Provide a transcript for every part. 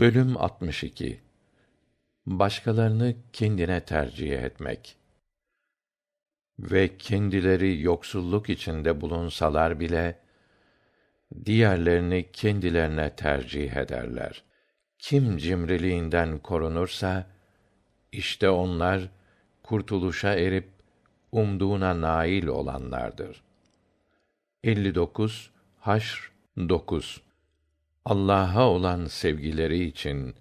Bölüm 62 Başkalarını kendine tercih etmek ve kendileri yoksulluk içinde bulunsalar bile diğerlerini kendilerine tercih ederler. Kim cimriliğinden korunursa işte onlar kurtuluşa erip umduğuna nail olanlardır. 59 Haşr 9 Allah'a olan sevgileri için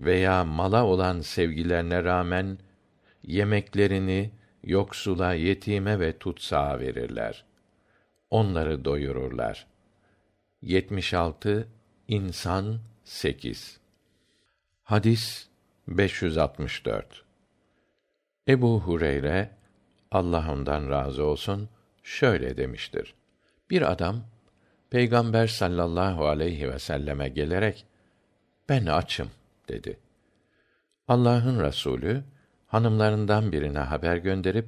veya mala olan sevgilerine rağmen yemeklerini yoksula, yetime ve tutsağa verirler. Onları doyururlar. 76 İnsan 8 Hadis 564 Ebu Hureyre Allah ondan razı olsun şöyle demiştir. Bir adam Peygamber sallallahu aleyhi ve selleme gelerek ben açım dedi. Allah'ın Resulü hanımlarından birine haber gönderip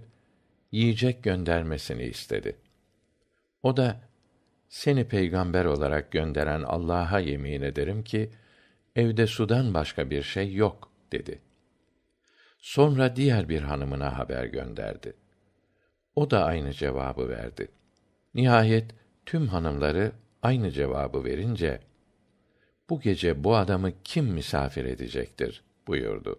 yiyecek göndermesini istedi. O da seni peygamber olarak gönderen Allah'a yemin ederim ki evde sudan başka bir şey yok dedi. Sonra diğer bir hanımına haber gönderdi. O da aynı cevabı verdi. Nihayet Tüm hanımları aynı cevabı verince bu gece bu adamı kim misafir edecektir buyurdu.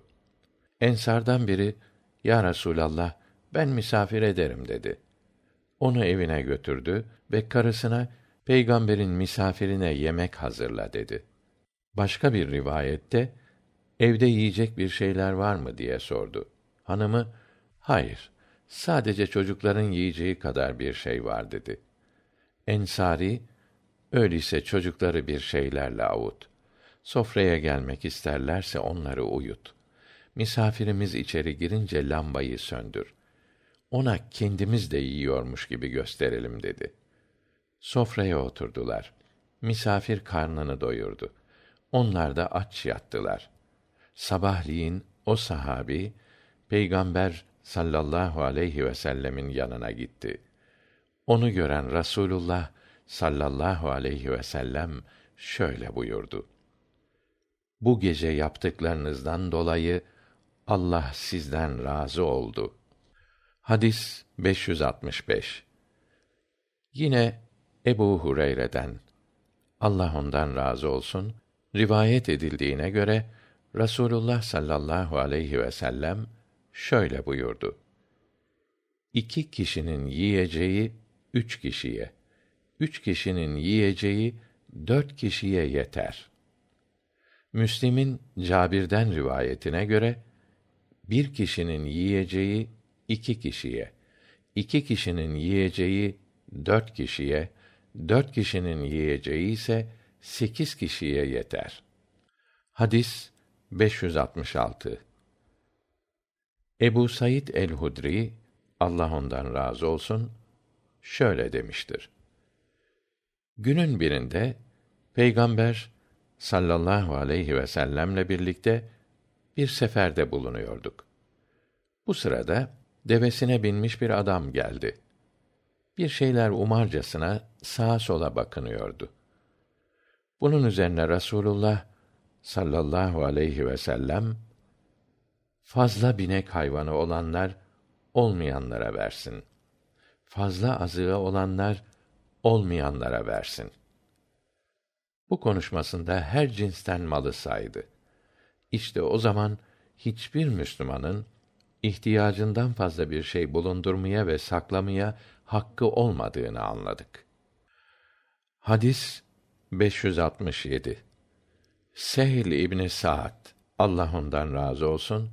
Ensardan biri ya Resulallah ben misafir ederim dedi. Onu evine götürdü ve karısına peygamberin misafirine yemek hazırla dedi. Başka bir rivayette evde yiyecek bir şeyler var mı diye sordu. Hanımı hayır sadece çocukların yiyeceği kadar bir şey var dedi.'' Ensari öyleyse çocukları bir şeylerle avut. Sofraya gelmek isterlerse onları uyut. Misafirimiz içeri girince lambayı söndür. Ona kendimiz de yiyormuş gibi gösterelim dedi. Sofraya oturdular. Misafir karnını doyurdu. Onlar da aç yattılar. Sabahleyin o sahabi Peygamber sallallahu aleyhi ve sellemin yanına gitti.'' Onu gören Rasulullah sallallahu aleyhi ve sellem şöyle buyurdu: Bu gece yaptıklarınızdan dolayı Allah sizden razı oldu. Hadis 565. Yine Ebu Hureyre'den Allah ondan razı olsun rivayet edildiğine göre Rasulullah sallallahu aleyhi ve sellem şöyle buyurdu. İki kişinin yiyeceği üç kişiye, üç kişinin yiyeceği dört kişiye yeter. Müslim'in Cabir'den rivayetine göre bir kişinin yiyeceği iki kişiye, iki kişinin yiyeceği dört kişiye, dört kişinin yiyeceği ise sekiz kişiye yeter. Hadis 566 Ebu Said el-Hudri, Allah ondan razı olsun, şöyle demiştir. Günün birinde Peygamber sallallahu aleyhi ve sellemle birlikte bir seferde bulunuyorduk. Bu sırada devesine binmiş bir adam geldi. Bir şeyler umarcasına sağa sola bakınıyordu. Bunun üzerine Rasulullah sallallahu aleyhi ve sellem fazla binek hayvanı olanlar olmayanlara versin fazla azığı olanlar olmayanlara versin bu konuşmasında her cinsten malı saydı İşte o zaman hiçbir müslümanın ihtiyacından fazla bir şey bulundurmaya ve saklamaya hakkı olmadığını anladık hadis 567 sehl ibni Saad, allah ondan razı olsun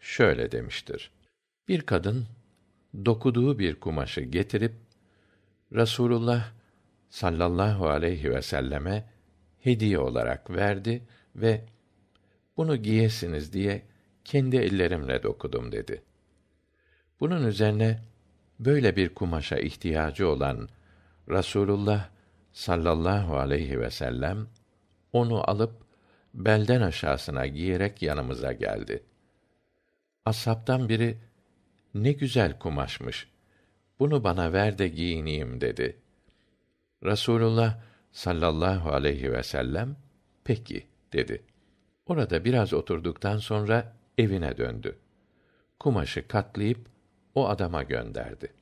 şöyle demiştir bir kadın dokuduğu bir kumaşı getirip rasulullah sallallahu aleyhi ve selleme hediye olarak verdi ve bunu giyesiniz diye kendi ellerimle dokudum dedi bunun üzerine böyle bir kumaşa ihtiyacı olan rasulullah sallallahu aleyhi ve vsellem onu alıp belden aşağısına giyerek yanımıza geldi ashaptan biri ne güzel kumaşmış. Bunu bana ver de giyineyim dedi. Rasulullah sallallahu aleyhi ve sellem peki dedi. Orada biraz oturduktan sonra evine döndü. Kumaşı katlayıp o adama gönderdi.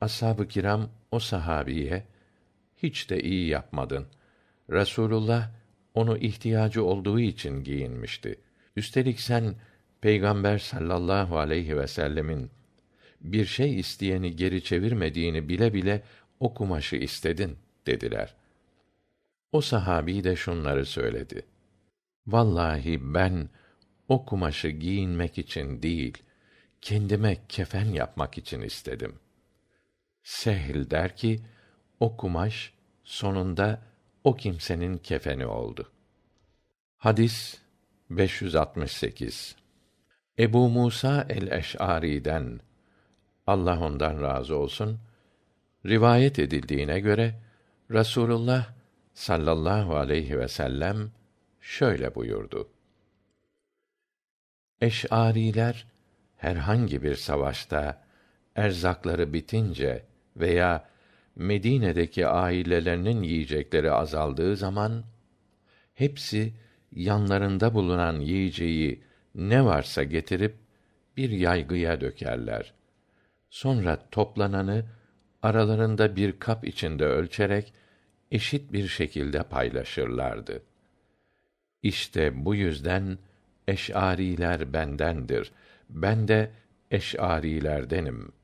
Ashab-ı kiram o sahabiye hiç de iyi yapmadın. Rasulullah onu ihtiyacı olduğu için giyinmişti. Üstelik sen Peygamber sallallahu aleyhi ve sellemin bir şey isteyeni geri çevirmediğini bile bile o kumaşı istedin dediler. O sahabi de şunları söyledi. Vallahi ben o kumaşı giyinmek için değil, kendime kefen yapmak için istedim. Sehl der ki, o kumaş sonunda o kimsenin kefeni oldu. Hadis 568 ebu musa el eş'ariden allah ondan razı olsun rivayet edildiğine göre rasulullah sallallahu aleyhi ve vsellem şöyle buyurdu eş'ariler herhangi bir savaşta erzakları bitince veya medine'deki ailelerinin yiyecekleri azaldığı zaman hepsi yanlarında bulunan yiyeceği ne varsa getirip bir yaygıya dökerler. Sonra toplananı aralarında bir kap içinde ölçerek eşit bir şekilde paylaşırlardı. İşte bu yüzden eş'ariler bendendir. Ben de eş'arilerdenim.''